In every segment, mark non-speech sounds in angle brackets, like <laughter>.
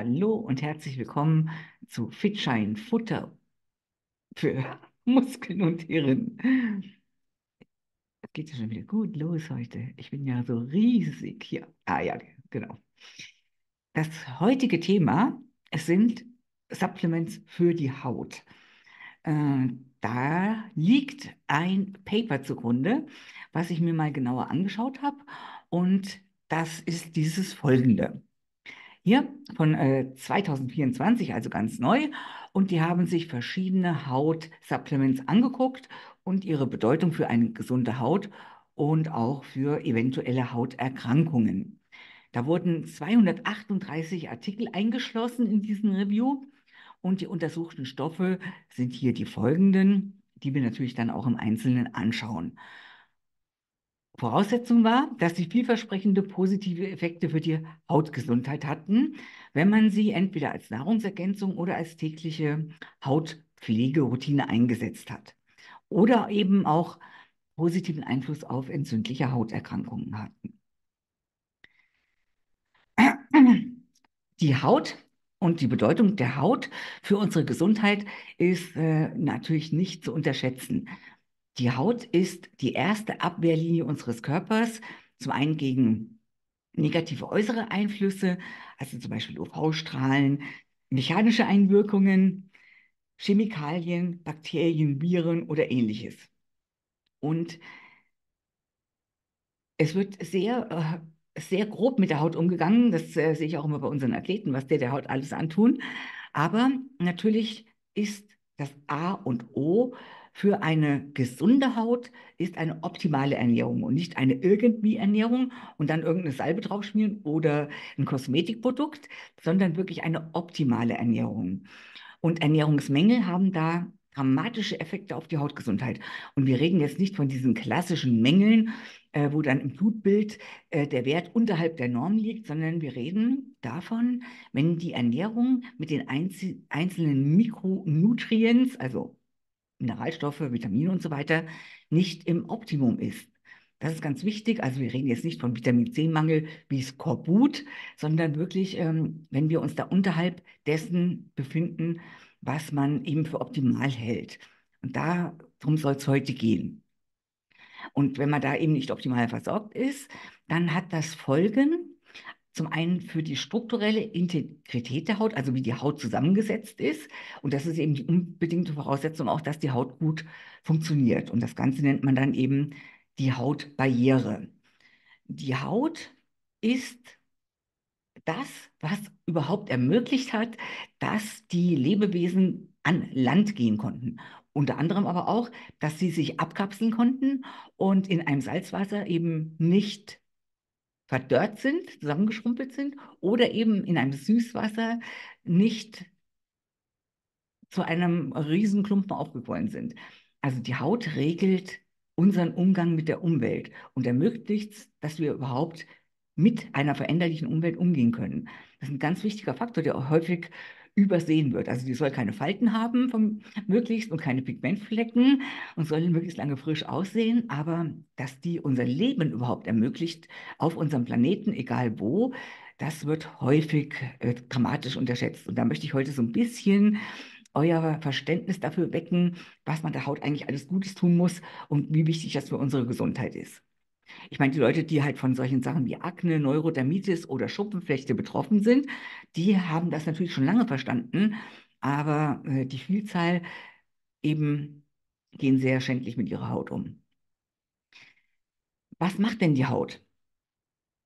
Hallo und herzlich willkommen zu Fitschein Futter für <laughs> Muskeln und Hirn. Es geht ja schon wieder gut los heute. Ich bin ja so riesig hier. Ah ja, genau. Das heutige Thema es sind Supplements für die Haut. Äh, da liegt ein Paper zugrunde, was ich mir mal genauer angeschaut habe. Und das ist dieses folgende hier von äh, 2024, also ganz neu. Und die haben sich verschiedene Hautsupplements angeguckt und ihre Bedeutung für eine gesunde Haut und auch für eventuelle Hauterkrankungen. Da wurden 238 Artikel eingeschlossen in diesen Review und die untersuchten Stoffe sind hier die folgenden, die wir natürlich dann auch im Einzelnen anschauen. Voraussetzung war, dass sie vielversprechende positive Effekte für die Hautgesundheit hatten, wenn man sie entweder als Nahrungsergänzung oder als tägliche Hautpflegeroutine eingesetzt hat. Oder eben auch positiven Einfluss auf entzündliche Hauterkrankungen hatten. Die Haut und die Bedeutung der Haut für unsere Gesundheit ist äh, natürlich nicht zu unterschätzen. Die Haut ist die erste Abwehrlinie unseres Körpers, zum einen gegen negative äußere Einflüsse, also zum Beispiel UV-Strahlen, mechanische Einwirkungen, Chemikalien, Bakterien, Viren oder ähnliches. Und es wird sehr, äh, sehr grob mit der Haut umgegangen. Das äh, sehe ich auch immer bei unseren Athleten, was der der Haut alles antun. Aber natürlich ist das A und O für eine gesunde Haut ist eine optimale Ernährung und nicht eine irgendwie Ernährung und dann irgendeine Salbe draufschmieren oder ein Kosmetikprodukt, sondern wirklich eine optimale Ernährung. Und Ernährungsmängel haben da dramatische Effekte auf die Hautgesundheit. Und wir reden jetzt nicht von diesen klassischen Mängeln, äh, wo dann im Blutbild äh, der Wert unterhalb der Norm liegt, sondern wir reden davon, wenn die Ernährung mit den einzelnen Mikronutrients, also Mineralstoffe, Vitamine und so weiter nicht im Optimum ist. Das ist ganz wichtig. Also wir reden jetzt nicht von Vitamin C-Mangel wie Skorbut, sondern wirklich, ähm, wenn wir uns da unterhalb dessen befinden, was man eben für optimal hält. Und darum soll es heute gehen. Und wenn man da eben nicht optimal versorgt ist, dann hat das Folgen, zum einen für die strukturelle Integrität der Haut, also wie die Haut zusammengesetzt ist. Und das ist eben die unbedingte Voraussetzung auch, dass die Haut gut funktioniert. Und das Ganze nennt man dann eben die Hautbarriere. Die Haut ist das, was überhaupt ermöglicht hat, dass die Lebewesen an Land gehen konnten. Unter anderem aber auch, dass sie sich abkapseln konnten und in einem Salzwasser eben nicht verdörrt sind, zusammengeschrumpelt sind oder eben in einem Süßwasser nicht zu einem Riesenklumpen aufgequollen sind. Also die Haut regelt unseren Umgang mit der Umwelt und ermöglicht es, dass wir überhaupt mit einer veränderlichen Umwelt umgehen können. Das ist ein ganz wichtiger Faktor, der häufig übersehen wird. Also die soll keine Falten haben vom, möglichst und keine Pigmentflecken und soll möglichst lange frisch aussehen, aber dass die unser Leben überhaupt ermöglicht auf unserem Planeten, egal wo, das wird häufig äh, dramatisch unterschätzt. Und da möchte ich heute so ein bisschen euer Verständnis dafür wecken, was man der Haut eigentlich alles Gutes tun muss und wie wichtig das für unsere Gesundheit ist. Ich meine, die Leute, die halt von solchen Sachen wie Akne, Neurodermitis oder Schuppenflechte betroffen sind, die haben das natürlich schon lange verstanden, aber äh, die Vielzahl eben gehen sehr schändlich mit ihrer Haut um. Was macht denn die Haut?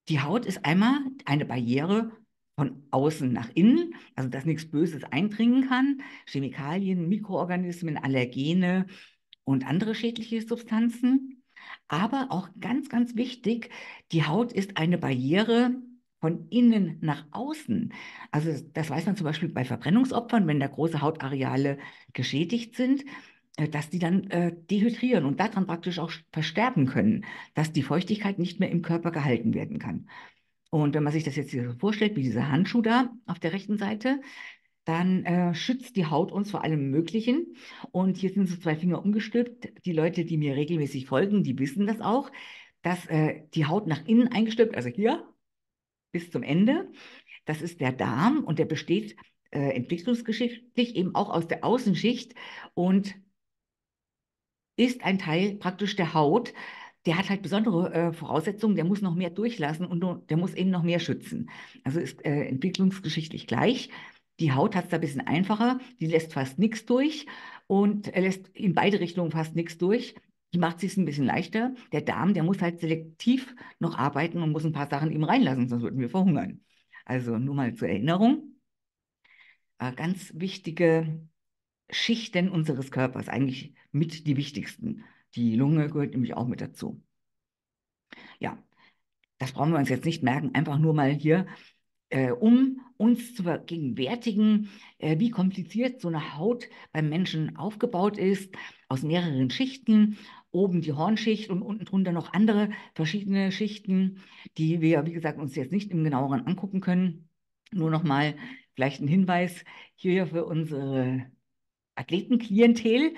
Die Haut ist einmal eine Barriere von außen nach innen, also dass nichts Böses eindringen kann. Chemikalien, Mikroorganismen, Allergene und andere schädliche Substanzen. Aber auch ganz, ganz wichtig, die Haut ist eine Barriere von innen nach außen. Also das weiß man zum Beispiel bei Verbrennungsopfern, wenn da große Hautareale geschädigt sind, äh, dass die dann äh, dehydrieren und daran praktisch auch versterben können, dass die Feuchtigkeit nicht mehr im Körper gehalten werden kann. Und wenn man sich das jetzt hier so vorstellt, wie dieser Handschuh da auf der rechten Seite, dann äh, schützt die Haut uns vor allem Möglichen. Und hier sind so zwei Finger umgestülpt. Die Leute, die mir regelmäßig folgen, die wissen das auch, dass äh, die Haut nach innen eingestülpt, also hier bis zum Ende, das ist der Darm und der besteht äh, entwicklungsgeschichtlich eben auch aus der Außenschicht und ist ein Teil praktisch der Haut. Der hat halt besondere äh, Voraussetzungen, der muss noch mehr durchlassen und nur, der muss eben noch mehr schützen. Also ist äh, entwicklungsgeschichtlich gleich. Die Haut hat es da ein bisschen einfacher, die lässt fast nichts durch und er lässt in beide Richtungen fast nichts durch. Die macht es sich ein bisschen leichter. Der Darm, der muss halt selektiv noch arbeiten und muss ein paar Sachen ihm reinlassen, sonst würden wir verhungern. Also nur mal zur Erinnerung. Äh, ganz wichtige Schichten unseres Körpers, eigentlich mit die wichtigsten. Die Lunge gehört nämlich auch mit dazu. Ja, das brauchen wir uns jetzt nicht merken, einfach nur mal hier äh, um uns zu vergegenwärtigen, äh, wie kompliziert so eine Haut beim Menschen aufgebaut ist, aus mehreren Schichten. Oben die Hornschicht und unten drunter noch andere verschiedene Schichten, die wir, wie gesagt, uns jetzt nicht im genaueren angucken können. Nur nochmal vielleicht ein Hinweis hier für unsere Athletenklientel.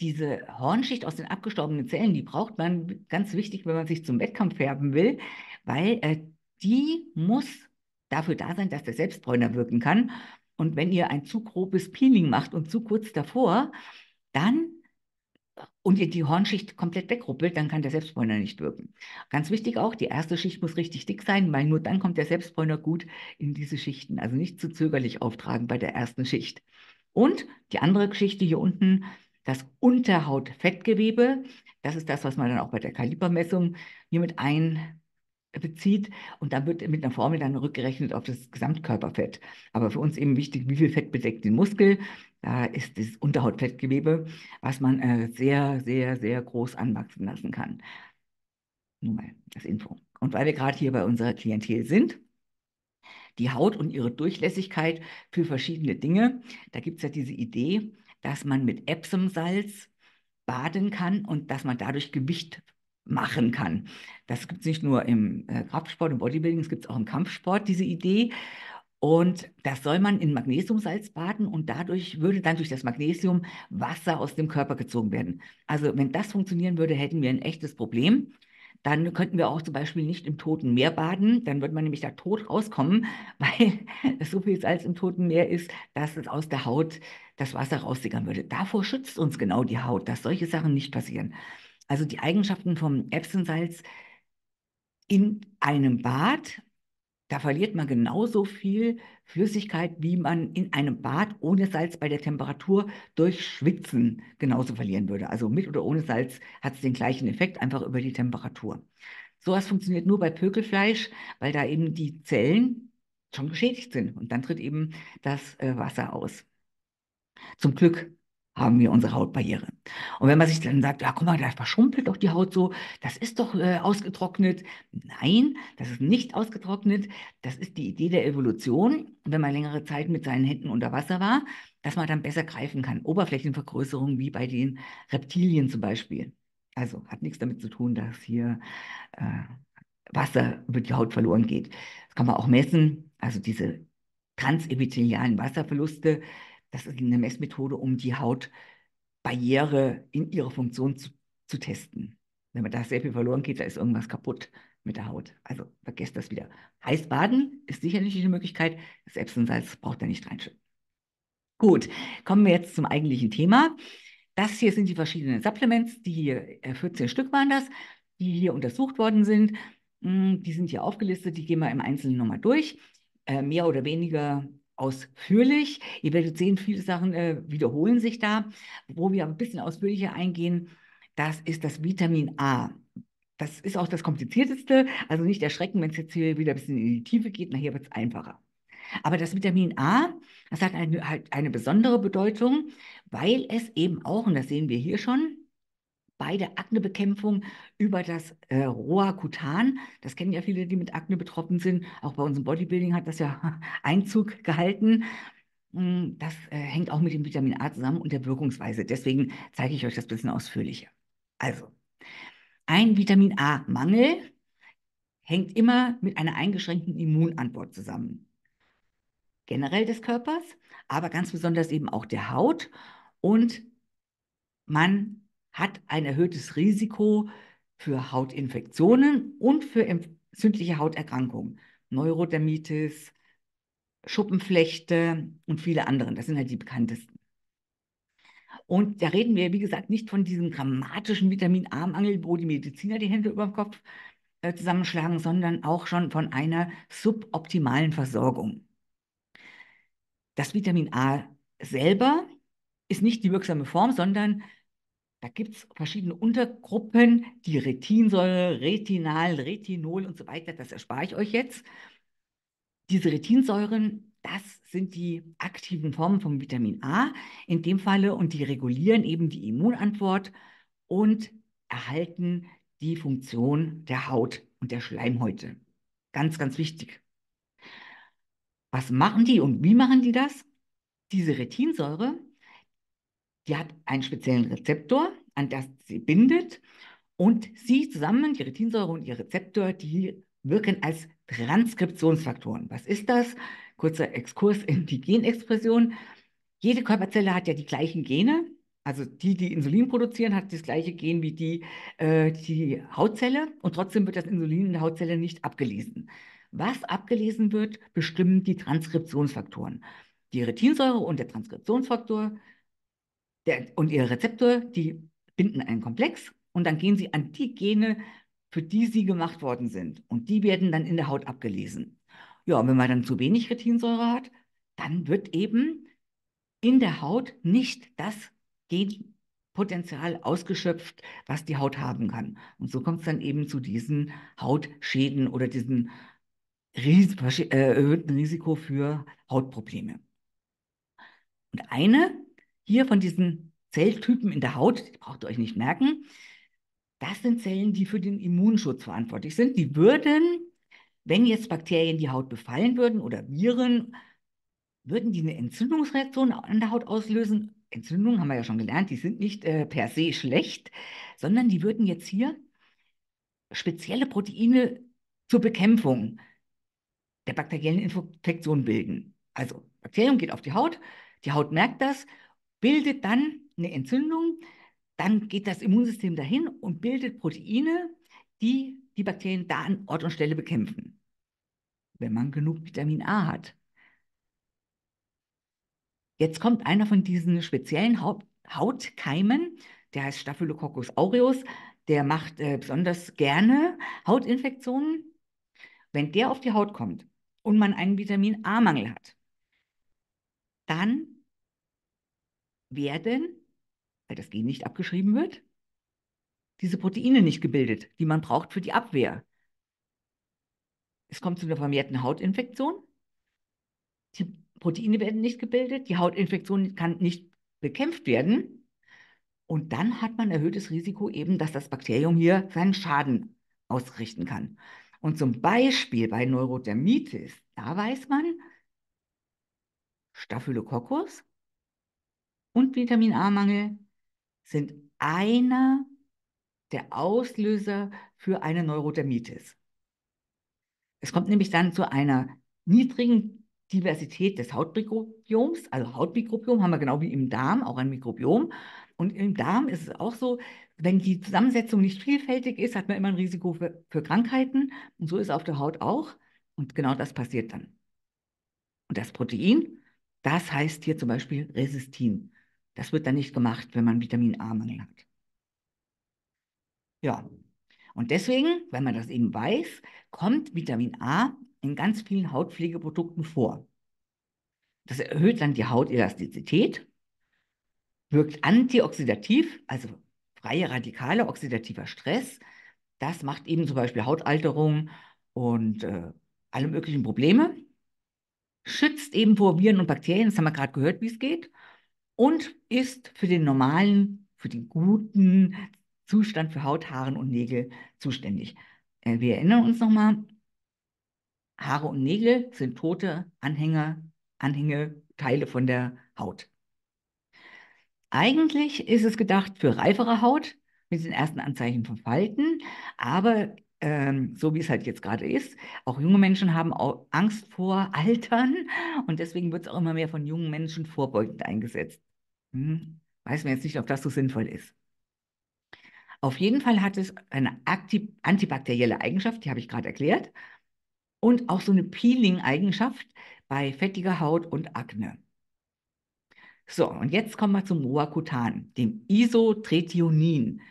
Diese Hornschicht aus den abgestorbenen Zellen, die braucht man ganz wichtig, wenn man sich zum Wettkampf färben will, weil äh, die muss dafür da sein, dass der Selbstbräuner wirken kann. Und wenn ihr ein zu grobes Peeling macht und zu kurz davor, dann und ihr die Hornschicht komplett wegruppelt, dann kann der Selbstbräuner nicht wirken. Ganz wichtig auch, die erste Schicht muss richtig dick sein, weil nur dann kommt der Selbstbräuner gut in diese Schichten. Also nicht zu zögerlich auftragen bei der ersten Schicht. Und die andere Geschichte hier unten, das Unterhautfettgewebe, das ist das, was man dann auch bei der Kalibermessung hier mit ein bezieht und dann wird mit einer Formel dann rückgerechnet auf das Gesamtkörperfett. Aber für uns eben wichtig, wie viel Fett bedeckt den Muskel? Da ist das Unterhautfettgewebe, was man äh, sehr, sehr, sehr groß anwachsen lassen kann. Nur mal das Info. Und weil wir gerade hier bei unserer Klientel sind, die Haut und ihre Durchlässigkeit für verschiedene Dinge. Da gibt es ja diese Idee, dass man mit Epsomsalz baden kann und dass man dadurch Gewicht machen kann. Das gibt es nicht nur im äh, Kraftsport, im Bodybuilding, es gibt es auch im Kampfsport, diese Idee. Und das soll man in Magnesiumsalz baden und dadurch würde dann durch das Magnesium Wasser aus dem Körper gezogen werden. Also wenn das funktionieren würde, hätten wir ein echtes Problem. Dann könnten wir auch zum Beispiel nicht im Toten Meer baden, dann würde man nämlich da tot rauskommen, <laughs> weil so viel Salz im Toten Meer ist, dass es aus der Haut das Wasser raussickern würde. Davor schützt uns genau die Haut, dass solche Sachen nicht passieren also die Eigenschaften vom Epsomsalz in einem Bad. Da verliert man genauso viel Flüssigkeit, wie man in einem Bad ohne Salz bei der Temperatur durch Schwitzen genauso verlieren würde. Also mit oder ohne Salz hat es den gleichen Effekt, einfach über die Temperatur. Sowas funktioniert nur bei Pökelfleisch, weil da eben die Zellen schon geschädigt sind und dann tritt eben das äh, Wasser aus. Zum Glück haben wir unsere Hautbarriere. Und wenn man sich dann sagt, ja, ah, guck mal, da verschrumpelt doch die Haut so, das ist doch äh, ausgetrocknet. Nein, das ist nicht ausgetrocknet. Das ist die Idee der Evolution, wenn man längere Zeit mit seinen Händen unter Wasser war, dass man dann besser greifen kann. Oberflächenvergrößerung wie bei den Reptilien zum Beispiel. Also hat nichts damit zu tun, dass hier äh, Wasser über die Haut verloren geht. Das kann man auch messen. Also diese transepithelialen Wasserverluste das ist eine Messmethode, um die Hautbarriere in ihrer Funktion zu, zu testen. Wenn man da sehr viel verloren geht, da ist irgendwas kaputt mit der Haut. Also vergesst das wieder. Heiß baden ist sicherlich eine Möglichkeit. Das Epsomsalz braucht ihr nicht reinschütten. Gut, kommen wir jetzt zum eigentlichen Thema. Das hier sind die verschiedenen Supplements, die hier 14 äh, Stück waren das, die hier untersucht worden sind. Hm, die sind hier aufgelistet, die gehen wir im Einzelnen nochmal durch. Äh, mehr oder weniger ausführlich. Ihr werdet sehen, viele Sachen äh, wiederholen sich da. Wo wir ein bisschen ausführlicher eingehen, das ist das Vitamin A. Das ist auch das Komplizierteste. Also nicht erschrecken, wenn es jetzt hier wieder ein bisschen in die Tiefe geht. Nachher wird es einfacher. Aber das Vitamin A, das hat eine, halt eine besondere Bedeutung, weil es eben auch, und das sehen wir hier schon, beide Aknebekämpfung über das äh, Roacutan. Das kennen ja viele, die mit Akne betroffen sind. Auch bei unserem Bodybuilding hat das ja <laughs> Einzug gehalten. Hm, das äh, hängt auch mit dem Vitamin A zusammen und der Wirkungsweise. Deswegen zeige ich euch das ein bisschen ausführlicher. Also, ein Vitamin A-Mangel hängt immer mit einer eingeschränkten Immunantwort zusammen. Generell des Körpers, aber ganz besonders eben auch der Haut. Und man hat ein erhöhtes Risiko für Hautinfektionen und für entzündliche Hauterkrankungen, Neurodermitis, Schuppenflechte und viele andere. Das sind halt die bekanntesten. Und da reden wir, wie gesagt, nicht von diesem dramatischen Vitamin-A-Mangel, wo die Mediziner die Hände über den Kopf äh, zusammenschlagen, sondern auch schon von einer suboptimalen Versorgung. Das Vitamin A selber ist nicht die wirksame Form, sondern da gibt es verschiedene Untergruppen, die Retinsäure, Retinal, Retinol und so weiter. Das erspare ich euch jetzt. Diese Retinsäuren, das sind die aktiven Formen von Vitamin A in dem Falle und die regulieren eben die Immunantwort und erhalten die Funktion der Haut und der Schleimhäute. Ganz, ganz wichtig. Was machen die und wie machen die das? Diese Retinsäure die hat einen speziellen Rezeptor, an das sie bindet. Und sie zusammen, die Retinsäure und ihr Rezeptor, die wirken als Transkriptionsfaktoren. Was ist das? Kurzer Exkurs in die Genexpression. Jede Körperzelle hat ja die gleichen Gene. Also die, die Insulin produzieren, hat das gleiche Gen wie die, äh, die Hautzelle. Und trotzdem wird das Insulin in der Hautzelle nicht abgelesen. Was abgelesen wird, bestimmen die Transkriptionsfaktoren. Die Retinsäure und der Transkriptionsfaktor der, und ihre Rezeptor, die binden einen Komplex und dann gehen sie an die Gene, für die sie gemacht worden sind. Und die werden dann in der Haut abgelesen. Ja, und wenn man dann zu wenig Retinsäure hat, dann wird eben in der Haut nicht das Genpotenzial ausgeschöpft, was die Haut haben kann. Und so kommt es dann eben zu diesen Hautschäden oder diesem äh, erhöhten Risiko für Hautprobleme. Und eine hier von diesen Zelltypen in der Haut, die braucht ihr euch nicht merken, das sind Zellen, die für den Immunschutz verantwortlich sind. Die würden, wenn jetzt Bakterien die Haut befallen würden oder Viren, würden die eine Entzündungsreaktion an der Haut auslösen. Entzündungen haben wir ja schon gelernt, die sind nicht äh, per se schlecht, sondern die würden jetzt hier spezielle Proteine zur Bekämpfung der bakteriellen Infektion bilden. Also Bakterium geht auf die Haut, die Haut merkt das bildet dann eine Entzündung, dann geht das Immunsystem dahin und bildet Proteine, die die Bakterien da an Ort und Stelle bekämpfen, wenn man genug Vitamin A hat. Jetzt kommt einer von diesen speziellen Haut Hautkeimen, der heißt Staphylococcus aureus, der macht äh, besonders gerne Hautinfektionen. Wenn der auf die Haut kommt und man einen Vitamin A-Mangel hat, dann werden, weil das Gen nicht abgeschrieben wird, diese Proteine nicht gebildet, die man braucht für die Abwehr. Es kommt zu einer vermehrten Hautinfektion. Die Proteine werden nicht gebildet, die Hautinfektion kann nicht bekämpft werden. Und dann hat man erhöhtes Risiko eben, dass das Bakterium hier seinen Schaden ausrichten kann. Und zum Beispiel bei Neurodermitis, da weiß man, Staphylococcus und Vitamin A-Mangel sind einer der Auslöser für eine Neurodermitis. Es kommt nämlich dann zu einer niedrigen Diversität des Hautmikrobioms. Also Hautmikrobiom haben wir genau wie im Darm auch ein Mikrobiom. Und im Darm ist es auch so, wenn die Zusammensetzung nicht vielfältig ist, hat man immer ein Risiko für, für Krankheiten. Und so ist es auf der Haut auch. Und genau das passiert dann. Und das Protein, das heißt hier zum Beispiel Resistin. Das wird dann nicht gemacht, wenn man Vitamin A-Mangel hat. Ja, und deswegen, wenn man das eben weiß, kommt Vitamin A in ganz vielen Hautpflegeprodukten vor. Das erhöht dann die Hautelastizität, wirkt antioxidativ, also freie Radikale, oxidativer Stress. Das macht eben zum Beispiel Hautalterung und äh, alle möglichen Probleme. Schützt eben vor Viren und Bakterien, das haben wir gerade gehört, wie es geht und ist für den normalen, für den guten Zustand für Haut, Haaren und Nägel zuständig. Äh, wir erinnern uns nochmal, Haare und Nägel sind tote Anhänger, Anhänge, Teile von der Haut. Eigentlich ist es gedacht für reifere Haut mit den ersten Anzeichen von Falten, aber ähm, so wie es halt jetzt gerade ist. Auch junge Menschen haben auch Angst vor Altern <laughs> und deswegen wird es auch immer mehr von jungen Menschen vorbeugend eingesetzt. Hm. Weiß man jetzt nicht, ob das so sinnvoll ist. Auf jeden Fall hat es eine antibakterielle Eigenschaft, die habe ich gerade erklärt, und auch so eine Peeling-Eigenschaft bei fettiger Haut und Akne. So, und jetzt kommen wir zum Roacutan, dem Isotretionin.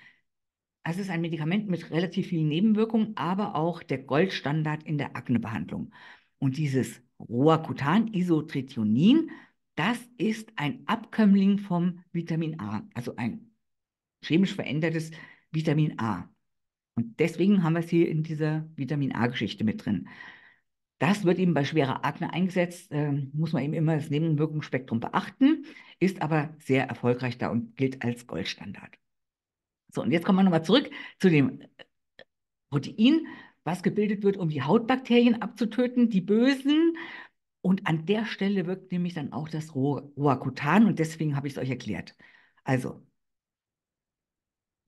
Also, es ist ein Medikament mit relativ vielen Nebenwirkungen, aber auch der Goldstandard in der Aknebehandlung. Und dieses Roacutan Isotretionin, das ist ein Abkömmling vom Vitamin A, also ein chemisch verändertes Vitamin A. Und deswegen haben wir es hier in dieser Vitamin A-Geschichte mit drin. Das wird eben bei schwerer Akne eingesetzt, äh, muss man eben immer das Nebenwirkungsspektrum beachten, ist aber sehr erfolgreich da und gilt als Goldstandard. So, und jetzt kommen wir nochmal zurück zu dem äh, Protein, was gebildet wird, um die Hautbakterien abzutöten, die bösen. Und an der Stelle wirkt nämlich dann auch das Roacutan und deswegen habe ich es euch erklärt. Also,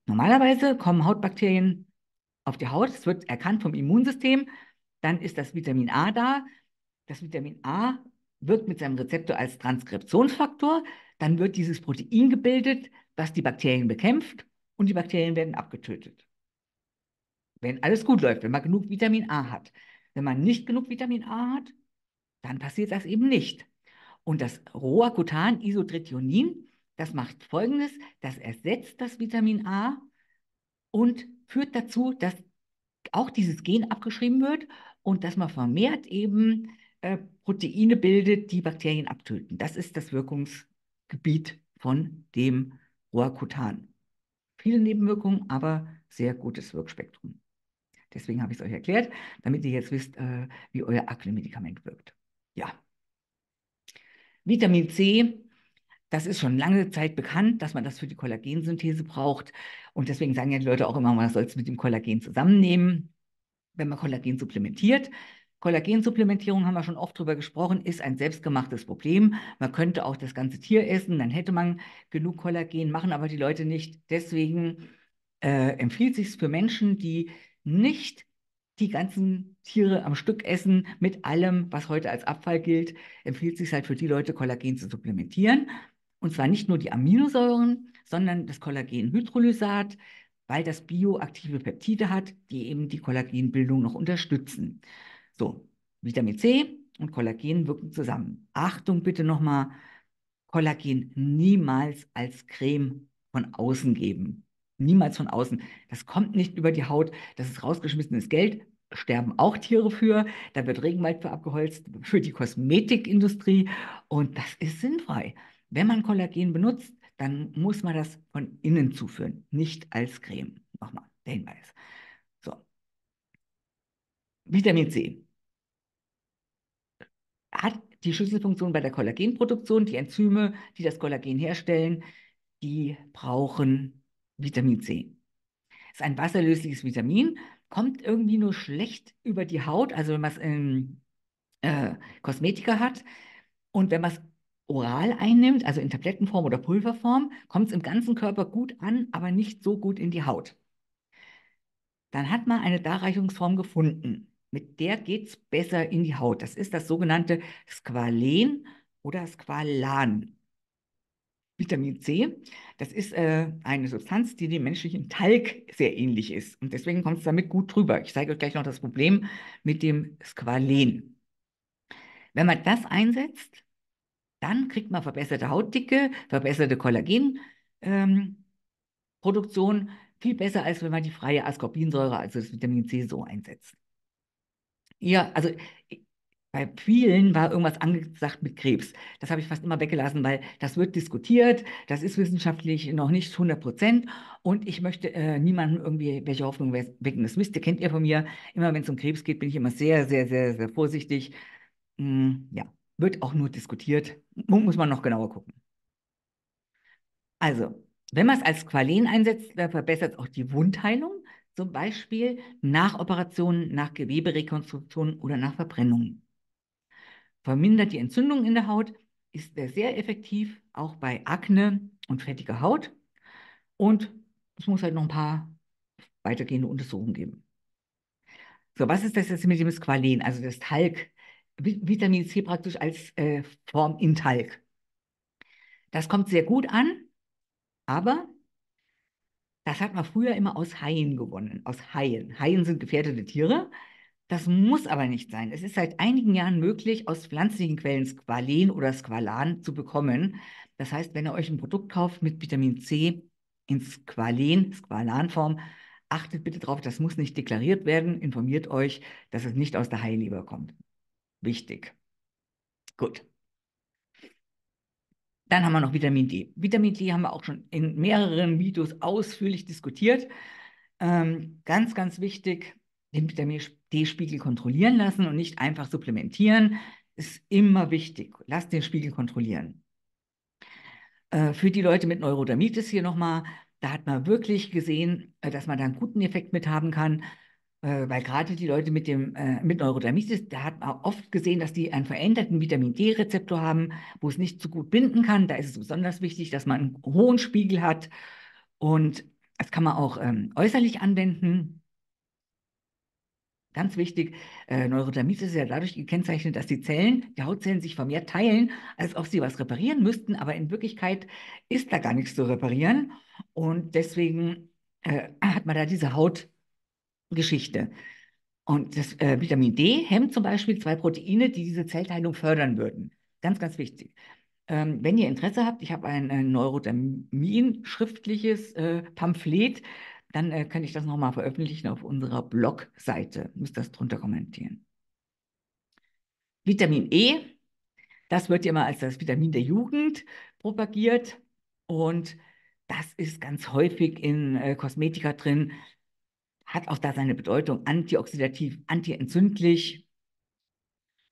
normalerweise kommen Hautbakterien auf die Haut, es wird erkannt vom Immunsystem, dann ist das Vitamin A da. Das Vitamin A wirkt mit seinem Rezeptor als Transkriptionsfaktor, dann wird dieses Protein gebildet, was die Bakterien bekämpft und die Bakterien werden abgetötet. Wenn alles gut läuft, wenn man genug Vitamin A hat. Wenn man nicht genug Vitamin A hat, dann passiert das eben nicht. Und das Roacutan Isotretionin, das macht folgendes, das ersetzt das Vitamin A und führt dazu, dass auch dieses Gen abgeschrieben wird und dass man vermehrt eben äh, Proteine bildet, die Bakterien abtöten. Das ist das Wirkungsgebiet von dem Roacutan. Viele Nebenwirkungen, aber sehr gutes Wirkspektrum. Deswegen habe ich es euch erklärt, damit ihr jetzt wisst, äh, wie euer Akne-Medikament wirkt. Ja. Vitamin C, das ist schon lange Zeit bekannt, dass man das für die Kollagensynthese braucht. Und deswegen sagen ja die Leute auch immer, man soll es mit dem Kollagen zusammennehmen. Wenn man Kollagen supplementiert, Kollagensupplementierung haben wir schon oft drüber gesprochen, ist ein selbstgemachtes Problem. Man könnte auch das ganze Tier essen, dann hätte man genug Kollagen, machen aber die Leute nicht. Deswegen äh, empfiehlt sich es für Menschen, die nicht die ganzen Tiere am Stück essen mit allem, was heute als Abfall gilt, empfiehlt sich halt für die Leute, Kollagen zu supplementieren. Und zwar nicht nur die Aminosäuren, sondern das Kollagenhydrolysat, weil das bioaktive Peptide hat, die eben die Kollagenbildung noch unterstützen. So, Vitamin C und Kollagen wirken zusammen. Achtung bitte nochmal, Kollagen niemals als Creme von außen geben. Niemals von außen. Das kommt nicht über die Haut. Das ist rausgeschmissenes Geld. Sterben auch Tiere für. Da wird Regenwald für abgeholzt, für die Kosmetikindustrie. Und das ist sinnfrei. Wenn man Kollagen benutzt, dann muss man das von innen zuführen, nicht als Creme. Nochmal der Hinweis. So. Vitamin C hat die Schlüsselfunktion bei der Kollagenproduktion. Die Enzyme, die das Kollagen herstellen, die brauchen Vitamin C. Ist ein wasserlösliches Vitamin, kommt irgendwie nur schlecht über die Haut, also wenn man es in äh, Kosmetika hat. Und wenn man es oral einnimmt, also in Tablettenform oder Pulverform, kommt es im ganzen Körper gut an, aber nicht so gut in die Haut. Dann hat man eine Darreichungsform gefunden. Mit der geht es besser in die Haut. Das ist das sogenannte Squalen oder Squalan. Vitamin C, das ist äh, eine Substanz, die dem menschlichen Talg sehr ähnlich ist. Und deswegen kommt es damit gut drüber. Ich zeige euch gleich noch das Problem mit dem Squalen. Wenn man das einsetzt, dann kriegt man verbesserte Hautdicke, verbesserte Kollagenproduktion, ähm, viel besser, als wenn man die freie Ascorbinsäure, also das Vitamin C, so einsetzt. Ja, also bei vielen war irgendwas angesagt mit Krebs. Das habe ich fast immer weggelassen, weil das wird diskutiert, das ist wissenschaftlich noch nicht 100 Prozent und ich möchte äh, niemandem irgendwie welche Hoffnung wecken. Das wisst ihr, kennt ihr von mir. Immer wenn es um Krebs geht, bin ich immer sehr, sehr, sehr, sehr vorsichtig. Hm, ja, wird auch nur diskutiert. Muss man noch genauer gucken. Also, wenn man es als Qualen einsetzt, verbessert es auch die Wundheilung zum Beispiel nach Operationen, nach Geweberekonstruktionen oder nach Verbrennungen. Vermindert die Entzündung in der Haut, ist er sehr effektiv, auch bei Akne und fettiger Haut. Und es muss halt noch ein paar weitergehende Untersuchungen geben. So, was ist das jetzt mit dem Squalen, also das Talg, Vitamin C praktisch als äh, Form in Talg? Das kommt sehr gut an, aber das hat man früher immer aus Haien gewonnen, aus Haien. Haien sind gefährdete Tiere. Das muss aber nicht sein. Es ist seit einigen Jahren möglich, aus pflanzlichen Quellen Squalen oder Squalan zu bekommen. Das heißt, wenn ihr euch ein Produkt kauft mit Vitamin C in Squalen, Squalanform, achtet bitte darauf, das muss nicht deklariert werden. Informiert euch, dass es nicht aus der Haileber kommt. Wichtig. Gut. Dann haben wir noch Vitamin D. Vitamin D haben wir auch schon in mehreren Videos ausführlich diskutiert. Ähm, ganz, ganz wichtig, den Vitamin D-Spiegel kontrollieren lassen und nicht einfach supplementieren. Ist immer wichtig. Lasst den Spiegel kontrollieren. Äh, für die Leute mit Neurodermitis hier nochmal, da hat man wirklich gesehen, äh, dass man da einen guten Effekt mit haben kann. Äh, weil gerade die Leute mit dem äh, mit Neurodermitis, da hat man oft gesehen, dass die einen veränderten Vitamin D-Rezeptor haben, wo es nicht so gut binden kann. Da ist es besonders wichtig, dass man einen hohen Spiegel hat und das kann man auch ähm, äußerlich anwenden. Ganz wichtig, äh, Neurodermitis ist ja dadurch gekennzeichnet, dass die Zellen, die Hautzellen sich vermehrt teilen, als ob sie was reparieren müssten, aber in Wirklichkeit ist da gar nichts zu reparieren und deswegen äh, hat man da diese Haut Geschichte. Und das äh, Vitamin D hemmt zum Beispiel zwei Proteine, die diese Zellteilung fördern würden. Ganz, ganz wichtig. Ähm, wenn ihr Interesse habt, ich habe ein, ein äh, Neurotermin-schriftliches äh, Pamphlet, dann äh, kann ich das nochmal veröffentlichen auf unserer Blogseite. Müsst das drunter kommentieren. Vitamin E, das wird ja immer als das Vitamin der Jugend propagiert und das ist ganz häufig in äh, Kosmetika drin, hat auch da seine Bedeutung, antioxidativ, antientzündlich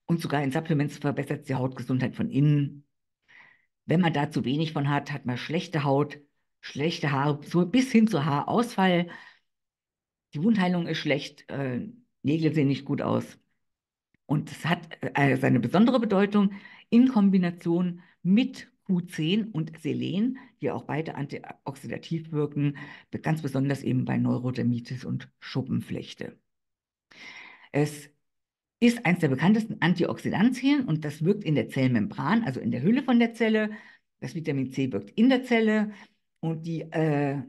und sogar in Supplements verbessert die Hautgesundheit von innen. Wenn man da zu wenig von hat, hat man schlechte Haut, schlechte Haare, so bis hin zu Haarausfall. Die Wundheilung ist schlecht, äh, Nägel sehen nicht gut aus. Und es hat äh, seine besondere Bedeutung in Kombination mit Q10 und Selen, die auch beide antioxidativ wirken, ganz besonders eben bei Neurodermitis und Schuppenflechte. Es ist eines der bekanntesten Antioxidantien und das wirkt in der Zellmembran, also in der Hülle von der Zelle. Das Vitamin C wirkt in der Zelle und die äh,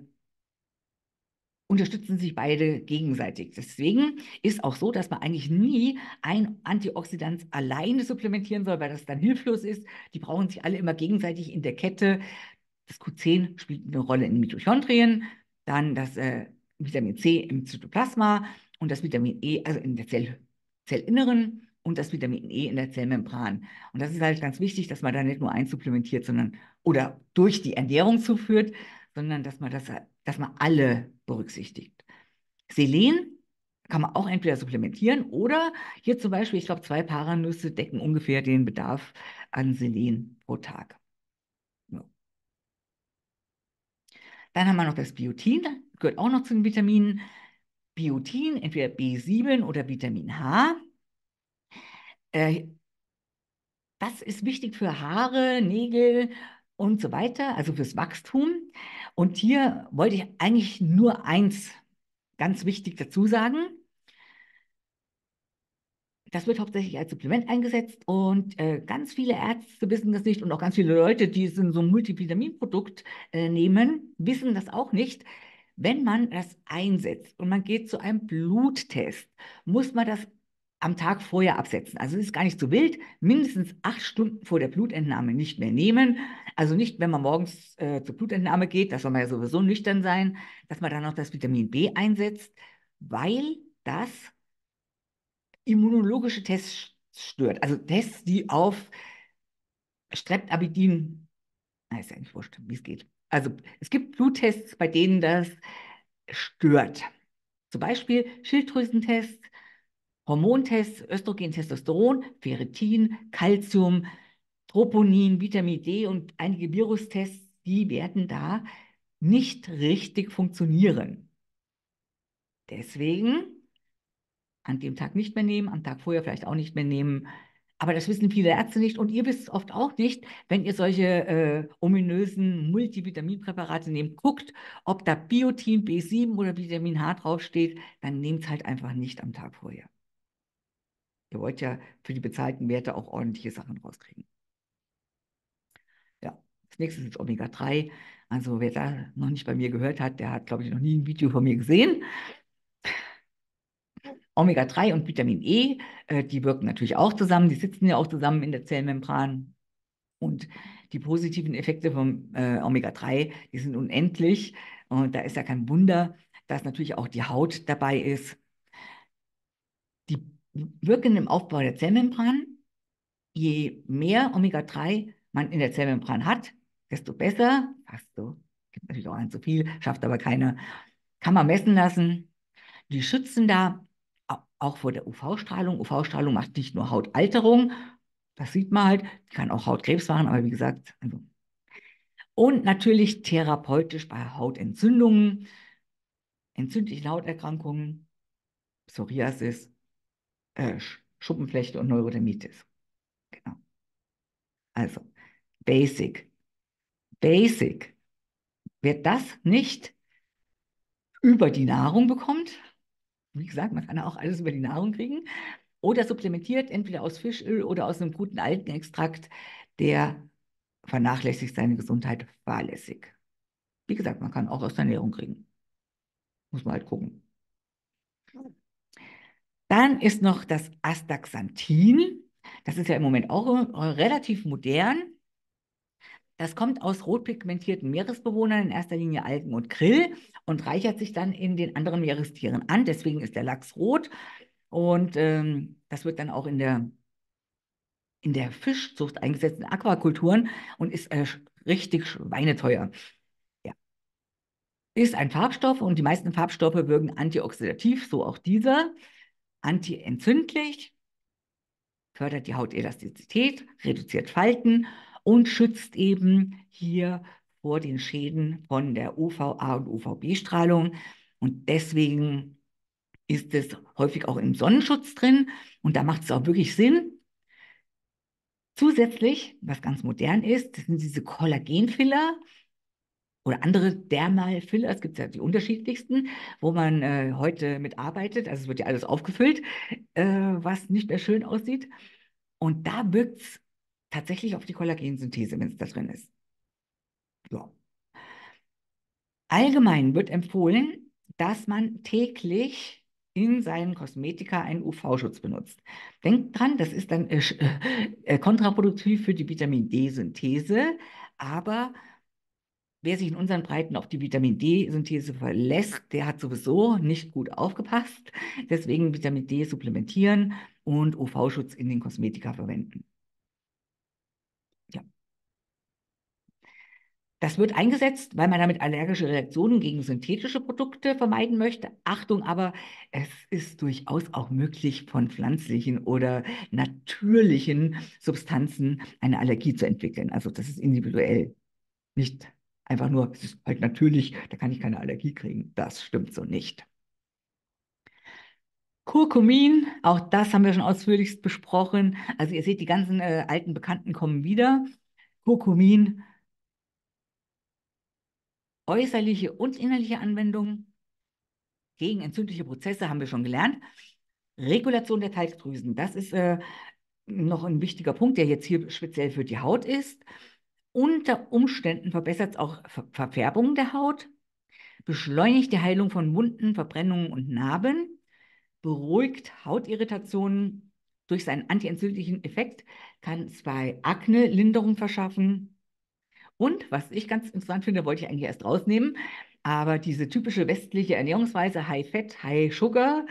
unterstützen sich beide gegenseitig. Deswegen ist auch so, dass man eigentlich nie ein Antioxidant alleine supplementieren soll, weil das dann hilflos ist. Die brauchen sich alle immer gegenseitig in der Kette. Das Q10 spielt eine Rolle in Mitochondrien, dann das äh, Vitamin C im Zytoplasma und das Vitamin E, also in der Zell, Zellinneren und das Vitamin E in der Zellmembran. Und das ist halt ganz wichtig, dass man da nicht nur eins supplementiert, sondern oder durch die Ernährung zuführt, sondern dass man das dass man alle berücksichtigt. Selen kann man auch entweder supplementieren oder hier zum Beispiel, ich glaube, zwei Paranüsse decken ungefähr den Bedarf an Selen pro Tag. So. Dann haben wir noch das Biotin, gehört auch noch zu den Vitaminen. Biotin, entweder B7 oder Vitamin H. Äh, das ist wichtig für Haare, Nägel und so weiter, also fürs Wachstum. Und hier wollte ich eigentlich nur eins ganz wichtig dazu sagen. Das wird hauptsächlich als Supplement eingesetzt und äh, ganz viele Ärzte wissen das nicht und auch ganz viele Leute, die es in so ein Multivitaminprodukt äh, nehmen, wissen das auch nicht. Wenn man das einsetzt und man geht zu einem Bluttest, muss man das am Tag vorher absetzen. Also es ist gar nicht so wild. Mindestens acht Stunden vor der Blutentnahme nicht mehr nehmen. Also nicht, wenn man morgens äh, zur Blutentnahme geht, da soll man ja sowieso nüchtern sein, dass man dann noch das Vitamin B einsetzt, weil das immunologische Tests stört. Also Tests, die auf Streptabidin, na, ist ja nicht wurscht, wie es geht. Also es gibt Bluttests, bei denen das stört. Zum Beispiel Schilddrüsentests, Hormontests, Östrogen, Testosteron, Ferritin, Calcium, Troponin, Vitamin D und einige Virustests, die werden da nicht richtig funktionieren. Deswegen an dem Tag nicht mehr nehmen, am Tag vorher vielleicht auch nicht mehr nehmen. Aber das wissen viele Ärzte nicht und ihr wisst es oft auch nicht, wenn ihr solche äh, ominösen Multivitaminpräparate nehmt. Guckt, ob da Biotin, B7 oder Vitamin H draufsteht, dann nehmt es halt einfach nicht am Tag vorher. Ihr wollt ja für die bezahlten Werte auch ordentliche Sachen rauskriegen. Ja, das nächste ist Omega-3. Also wer da noch nicht bei mir gehört hat, der hat, glaube ich, noch nie ein Video von mir gesehen. Omega-3 und Vitamin E, äh, die wirken natürlich auch zusammen, die sitzen ja auch zusammen in der Zellmembran. Und die positiven Effekte von äh, Omega-3, die sind unendlich. Und da ist ja kein Wunder, dass natürlich auch die Haut dabei ist wirken im Aufbau der Zellmembran. Je mehr Omega-3 man in der Zellmembran hat, desto besser. Fast so. Gibt natürlich auch ein zu viel, schafft aber keiner. Kann man messen lassen. Die schützen da auch vor der UV-Strahlung. UV-Strahlung macht nicht nur Hautalterung, das sieht man halt, kann auch Hautkrebs machen, aber wie gesagt, also. Und natürlich therapeutisch bei Hautentzündungen, entzündlichen Hauterkrankungen, Psoriasis, äh, Schuppenflechte und Neurodermitis. Genau. Also, Basic. Basic. Wer das nicht über die Nahrung bekommt, wie gesagt, man kann auch alles über die Nahrung kriegen, oder supplementiert, entweder aus Fischöl oder aus einem guten Algenextrakt, der vernachlässigt seine Gesundheit fahrlässig. Wie gesagt, man kann auch aus der Ernährung kriegen. Muss man halt gucken. Dann ist noch das Astaxanthin. Das ist ja im Moment auch äh, relativ modern. Das kommt aus rotpigmentierten Meeresbewohnern, in erster Linie Algen und Krill, und reichert sich dann in den anderen Meerestieren an. Deswegen ist der Lachs rot. Und ähm, das wird dann auch in der, in der Fischzucht eingesetzt, in Aquakulturen und ist äh, richtig schweineteuer. Ja. Ist ein Farbstoff und die meisten Farbstoffe wirken antioxidativ, so auch dieser antientzündlich, fördert die Hautelastizität, reduziert Falten und schützt eben hier vor den Schäden von der UVA und UVB-Strahlung. Und deswegen ist es häufig auch im Sonnenschutz drin. Und da macht es auch wirklich Sinn. Zusätzlich, was ganz modern ist, sind diese Kollagenfiller oder andere Dermalfiller, es gibt ja die unterschiedlichsten, wo man äh, heute mitarbeitet, also es wird ja alles aufgefüllt, äh, was nicht mehr schön aussieht. Und da wirkt es tatsächlich auf die Kollagensynthese, wenn es da drin ist. So. Allgemein wird empfohlen, dass man täglich in seinen Kosmetika einen UV-Schutz benutzt. Denkt dran, das ist dann äh, äh kontraproduktiv für die Vitamin D-Synthese, aber Wer sich in unseren Breiten auf die Vitamin D-Synthese verlässt, der hat sowieso nicht gut aufgepasst. Deswegen Vitamin D supplementieren und UV-Schutz in den Kosmetika verwenden. Ja. Das wird eingesetzt, weil man damit allergische Reaktionen gegen synthetische Produkte vermeiden möchte. Achtung aber, es ist durchaus auch möglich, von pflanzlichen oder natürlichen Substanzen eine Allergie zu entwickeln. Also das ist individuell, nicht einfach nur, es ist halt natürlich, da kann ich keine Allergie kriegen. Das stimmt so nicht. Kurkumin, auch das haben wir schon ausführlichst besprochen. Also ihr seht, die ganzen äh, alten Bekannten kommen wieder. Kurkumin, äußerliche und innerliche Anwendung gegen entzündliche Prozesse haben wir schon gelernt. Regulation der Talgdrüsen, das ist äh, noch ein wichtiger Punkt, der jetzt hier speziell für die Haut ist. Unter Umständen verbessert es auch Ver Verfärbungen der Haut, beschleunigt die Heilung von Wunden, Verbrennungen und Narben, beruhigt Hautirritationen durch seinen antientzündlichen Effekt, kann es bei Akne Linderung verschaffen. Und was ich ganz interessant finde, wollte ich eigentlich erst rausnehmen, aber diese typische westliche Ernährungsweise, High Fat, High Sugar,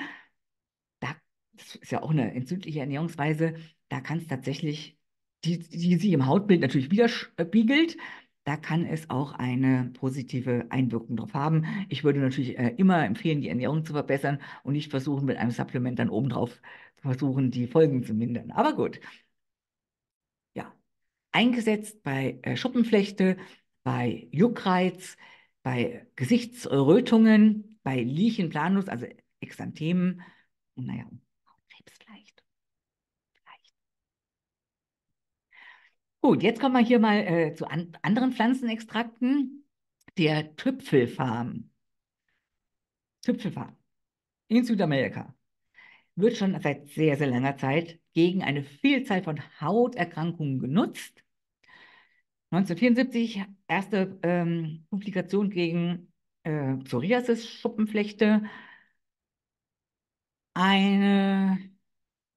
das ist ja auch eine entzündliche Ernährungsweise, da kann es tatsächlich die, die sich im Hautbild natürlich widerspiegelt, da kann es auch eine positive Einwirkung drauf haben. Ich würde natürlich äh, immer empfehlen, die Ernährung zu verbessern und nicht versuchen, mit einem Supplement dann obendrauf versuchen, die Folgen zu mindern. Aber gut. Ja. Eingesetzt bei äh, Schuppenflechte, bei Juckreiz, bei Gesichtsrötungen, bei Lichen, Planus, also Exanthemen. Naja, Gut, jetzt kommen wir hier mal äh, zu an anderen Pflanzenextrakten. Der Tüpfelfarm. Tüpfelfarm in Südamerika wird schon seit sehr, sehr langer Zeit gegen eine Vielzahl von Hauterkrankungen genutzt. 1974 erste ähm, Publikation gegen äh, Psoriasis, Schuppenflechte. Eine,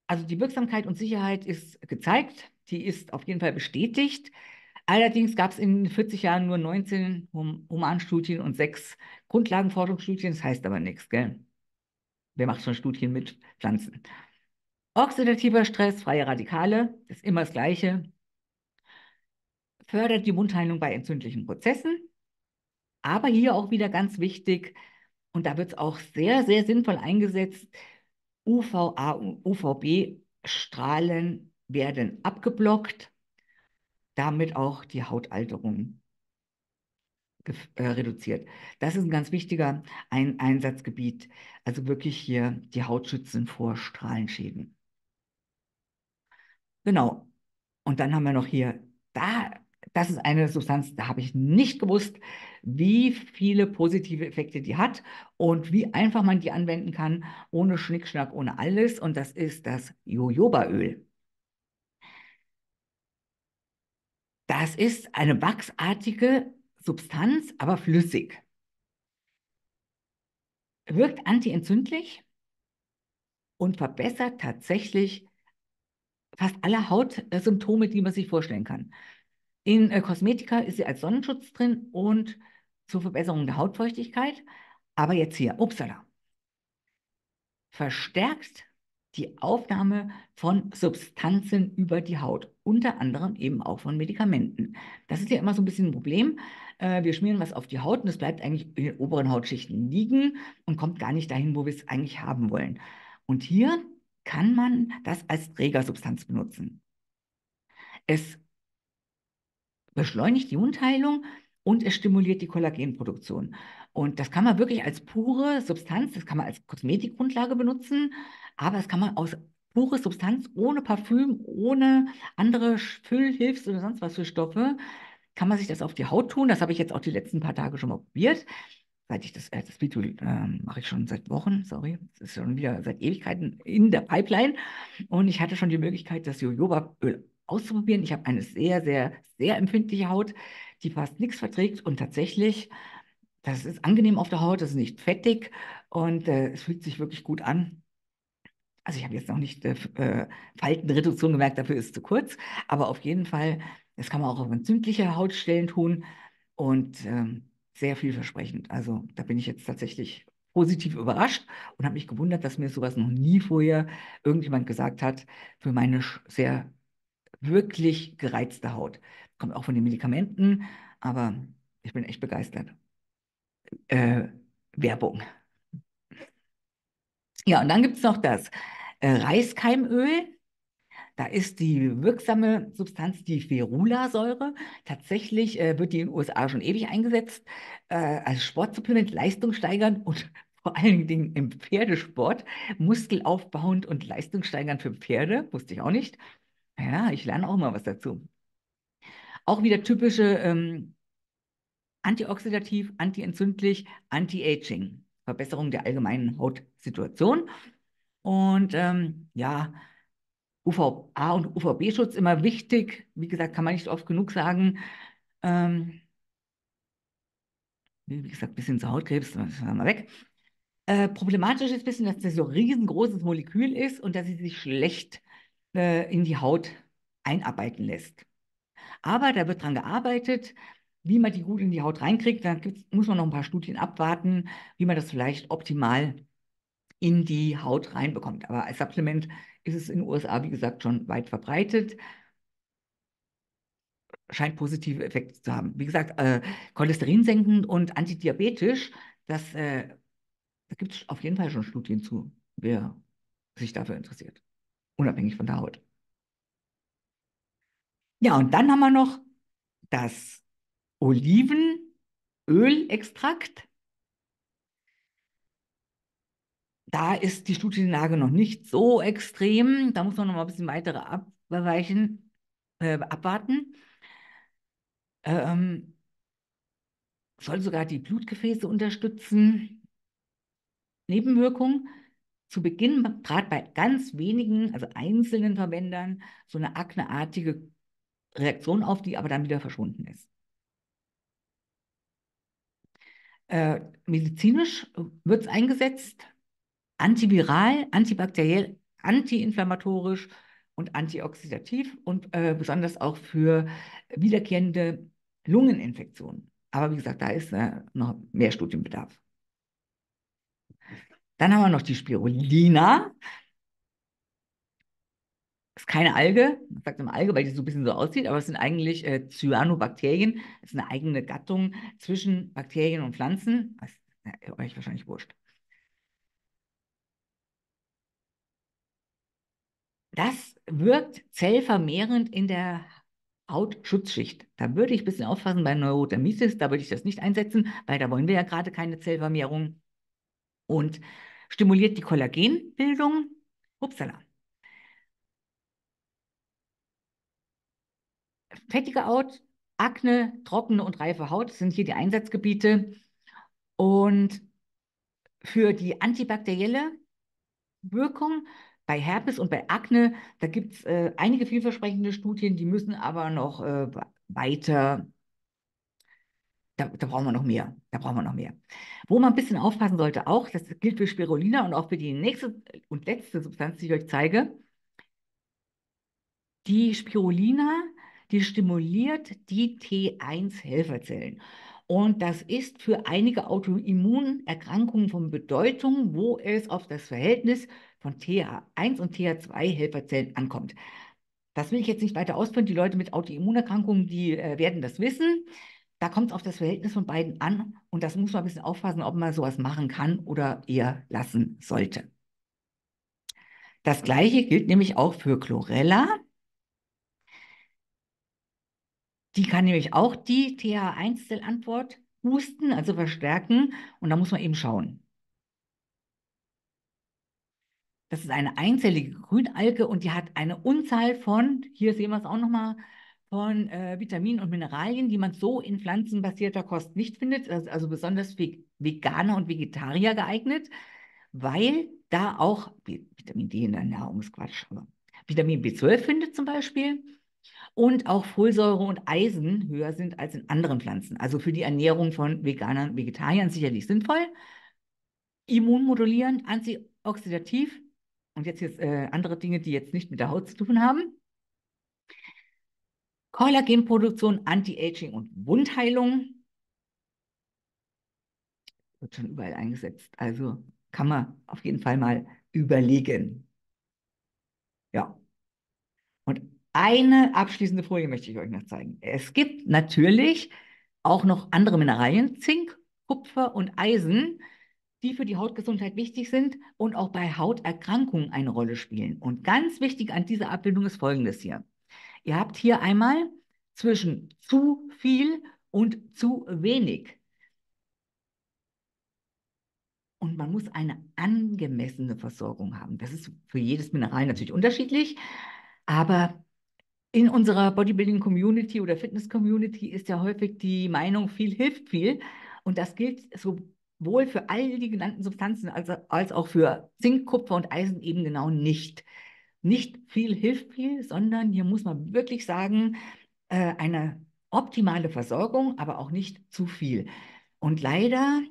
also die Wirksamkeit und Sicherheit ist gezeigt die ist auf jeden Fall bestätigt. Allerdings gab es in 40 Jahren nur 19 Humanstudien und sechs Grundlagenforschungsstudien. Das heißt aber nichts, gell? Wer macht schon Studien mit Pflanzen? Oxidativer Stress, freie Radikale, ist immer das Gleiche. Fördert die Mundheilung bei entzündlichen Prozessen. Aber hier auch wieder ganz wichtig, und da wird es auch sehr, sehr sinnvoll eingesetzt, UVA und UVB-Strahlen werden abgeblockt, damit auch die Hautalterung äh, reduziert. Das ist ein ganz wichtiger ein Einsatzgebiet, also wirklich hier die Haut schützen vor Strahlenschäden. Genau. Und dann haben wir noch hier, da, das ist eine Substanz, da habe ich nicht gewusst, wie viele positive Effekte die hat und wie einfach man die anwenden kann, ohne Schnickschnack, ohne alles. Und das ist das Jojobaöl. Das ist eine wachsartige Substanz, aber flüssig. Wirkt antientzündlich und verbessert tatsächlich fast alle Hautsymptome, die man sich vorstellen kann. In äh, Kosmetika ist sie als Sonnenschutz drin und zur Verbesserung der Hautfeuchtigkeit. Aber jetzt hier, upsala. Verstärkt die Aufnahme von Substanzen über die Haut, unter anderem eben auch von Medikamenten. Das ist ja immer so ein bisschen ein Problem. Äh, wir schmieren was auf die Haut und es bleibt eigentlich in den oberen Hautschichten liegen und kommt gar nicht dahin, wo wir es eigentlich haben wollen. Und hier kann man das als Trägersubstanz benutzen. Es beschleunigt die Wundheilung, und es stimuliert die Kollagenproduktion. Und das kann man wirklich als pure Substanz, das kann man als Kosmetikgrundlage benutzen, aber das kann man aus pure Substanz ohne Parfüm, ohne andere Füllhilfs- oder sonst was für Stoffe, kann man sich das auf die Haut tun. Das habe ich jetzt auch die letzten paar Tage schon mal probiert. Seit ich das, äh, das Video äh, mache ich schon seit Wochen, sorry, es ist schon wieder seit Ewigkeiten in der Pipeline. Und ich hatte schon die Möglichkeit, das Jojoba-Öl auszuprobieren. Ich habe eine sehr, sehr, sehr empfindliche Haut die fast nichts verträgt und tatsächlich, das ist angenehm auf der Haut, das ist nicht fettig und äh, es fühlt sich wirklich gut an. Also ich habe jetzt noch nicht äh, äh Faltenreduktion gemerkt, dafür ist es zu kurz, aber auf jeden Fall, das kann man auch auf entzündliche Hautstellen tun und äh, sehr vielversprechend. Also da bin ich jetzt tatsächlich positiv überrascht und habe mich gewundert, dass mir sowas noch nie vorher irgendjemand gesagt hat für meine sehr wirklich gereizte Haut kommt auch von den Medikamenten, aber ich bin echt begeistert. Äh, Werbung. Ja, und dann gibt es noch das äh, Reiskeimöl. Da ist die wirksame Substanz, die Ferulasäure. Tatsächlich äh, wird die in den USA schon ewig eingesetzt äh, als Sportsupplement, leistungssteigernd und <laughs> vor allen Dingen im Pferdesport, muskelaufbauend und leistungssteigernd für Pferde. Wusste ich auch nicht. Ja, ich lerne auch mal was dazu. Auch wieder typische ähm, antioxidativ, antientzündlich, anti-aging. Verbesserung der allgemeinen Hautsituation. Und ähm, ja, UVA und UVB-Schutz immer wichtig. Wie gesagt, kann man nicht oft genug sagen. Ähm, wie gesagt, ein bisschen zu Hautkrebs, das wir mal weg. Äh, problematisch ist ein bisschen, dass das so ein riesengroßes Molekül ist und dass es sich schlecht äh, in die Haut einarbeiten lässt. Aber da wird dran gearbeitet, wie man die gut in die Haut reinkriegt. Da muss man noch ein paar Studien abwarten, wie man das vielleicht optimal in die Haut reinbekommt. Aber als Supplement ist es in den USA, wie gesagt, schon weit verbreitet. Scheint positive Effekte zu haben. Wie gesagt, äh, Cholesterin senkend und antidiabetisch, das, äh, da gibt es auf jeden Fall schon Studien zu, wer sich dafür interessiert. Unabhängig von der Haut. Ja, und dann haben wir noch das Olivenölextrakt. Da ist die Studienlage noch nicht so extrem. Da muss man noch mal ein bisschen weitere abweichen, äh, abwarten. Ähm, soll sogar die Blutgefäße unterstützen. Nebenwirkung, zu Beginn, trat bei ganz wenigen, also einzelnen Verwendern, so eine akneartige Reaktion auf die aber dann wieder verschwunden ist. Äh, medizinisch wird es eingesetzt, antiviral, antibakteriell, antiinflammatorisch und antioxidativ und äh, besonders auch für wiederkehrende Lungeninfektionen. Aber wie gesagt, da ist äh, noch mehr Studienbedarf. Dann haben wir noch die Spirulina ist keine Alge, man sagt immer Alge, weil die so ein bisschen so aussieht, aber es sind eigentlich äh, Cyanobakterien. Es ist eine eigene Gattung zwischen Bakterien und Pflanzen. Das ist euch wahrscheinlich wurscht. Das wirkt zellvermehrend in der Hautschutzschicht. Da würde ich ein bisschen aufpassen bei Neurodermitis, da würde ich das nicht einsetzen, weil da wollen wir ja gerade keine Zellvermehrung. Und stimuliert die Kollagenbildung. Upsala. fettige Haut, Akne, trockene und reife Haut sind hier die Einsatzgebiete. Und für die antibakterielle Wirkung bei Herpes und bei Akne, da gibt es äh, einige vielversprechende Studien, die müssen aber noch äh, weiter, da, da brauchen wir noch mehr, da brauchen wir noch mehr. Wo man ein bisschen aufpassen sollte auch, das gilt für Spirulina und auch für die nächste und letzte Substanz, die ich euch zeige, die Spirulina die stimuliert die T1-Helferzellen. Und das ist für einige Autoimmunerkrankungen von Bedeutung, wo es auf das Verhältnis von TH1 und TH2-Helferzellen ankommt. Das will ich jetzt nicht weiter ausführen. Die Leute mit Autoimmunerkrankungen, die äh, werden das wissen. Da kommt es auf das Verhältnis von beiden an. Und das muss man ein bisschen aufpassen, ob man sowas machen kann oder eher lassen sollte. Das gleiche gilt nämlich auch für Chlorella. Die kann nämlich auch die TH1-Zellantwort boosten, also verstärken. Und da muss man eben schauen. Das ist eine einzellige Grünalge und die hat eine Unzahl von, hier sehen wir es auch nochmal, von äh, Vitaminen und Mineralien, die man so in pflanzenbasierter Kost nicht findet. Das ist also besonders für Veganer und Vegetarier geeignet, weil da auch Vitamin D in der Nahrungsquatsch, also Vitamin B12 findet zum Beispiel und auch Folsäure und Eisen höher sind als in anderen Pflanzen. Also für die Ernährung von Veganern, Vegetariern sicherlich sinnvoll. Immunmodulierend, antioxidativ und jetzt, jetzt äh, andere Dinge, die jetzt nicht mit der Haut zu tun haben. Kollagenproduktion, Anti-Aging und Wundheilung. Wird schon überall eingesetzt. Also kann man auf jeden Fall mal überlegen. Ja eine abschließende Folie möchte ich euch noch zeigen. Es gibt natürlich auch noch andere Mineralien, Zink, Kupfer und Eisen, die für die Hautgesundheit wichtig sind und auch bei Hauterkrankungen eine Rolle spielen. Und ganz wichtig an dieser Abbildung ist Folgendes hier. Ihr habt hier einmal zwischen zu viel und zu wenig. Und man muss eine angemessene Versorgung haben. Das ist für jedes Mineral natürlich unterschiedlich, aber in unserer Bodybuilding-Community oder Fitness-Community ist ja häufig die Meinung, viel hilft viel. Und das gilt sowohl für all die genannten Substanzen als, als auch für Zink, Kupfer und Eisen eben genau nicht. Nicht viel hilft viel, sondern hier muss man wirklich sagen, äh, eine optimale Versorgung, aber auch nicht zu viel. Und leider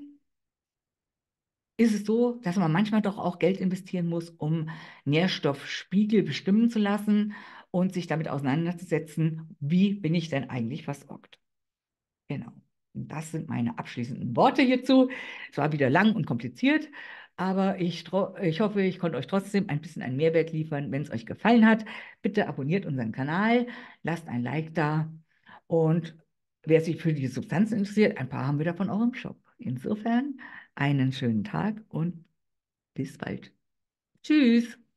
ist es so, dass man manchmal doch auch Geld investieren muss, um Nährstoffspiegel bestimmen zu lassen und sich damit auseinanderzusetzen, wie bin ich denn eigentlich versorgt. Genau. Und das sind meine abschließenden Worte hierzu. Es war wieder lang und kompliziert, aber ich, ich hoffe, ich konnte euch trotzdem ein bisschen einen Mehrwert liefern. Wenn es euch gefallen hat, bitte abonniert unseren Kanal, lasst ein Like da und wer sich für die Substanzen interessiert, ein paar haben wir davon auch im Shop. Insofern einen schönen Tag und bis bald. Tschüss.